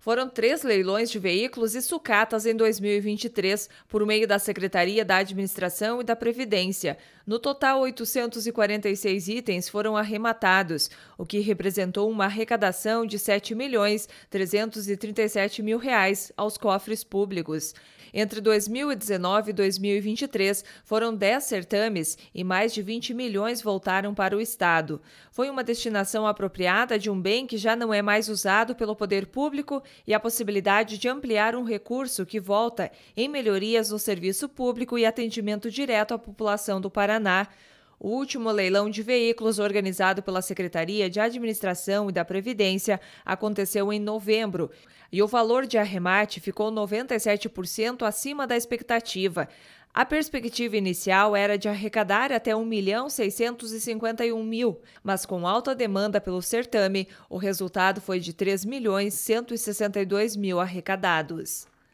Foram três leilões de veículos e sucatas em 2023, por meio da Secretaria da Administração e da Previdência. No total, 846 itens foram arrematados, o que representou uma arrecadação de R$ milhões mil reais aos cofres públicos. Entre 2019 e 2023, foram 10 certames e mais de 20 milhões voltaram para o Estado. Foi uma destinação apropriada de um bem que já não é mais usado pelo poder público e a possibilidade de ampliar um recurso que volta em melhorias no serviço público e atendimento direto à população do Paraná. O último leilão de veículos organizado pela Secretaria de Administração e da Previdência aconteceu em novembro e o valor de arremate ficou 97% acima da expectativa. A perspectiva inicial era de arrecadar até 1 milhão 651 mil, mas com alta demanda pelo certame, o resultado foi de 3 milhões 162 mil arrecadados.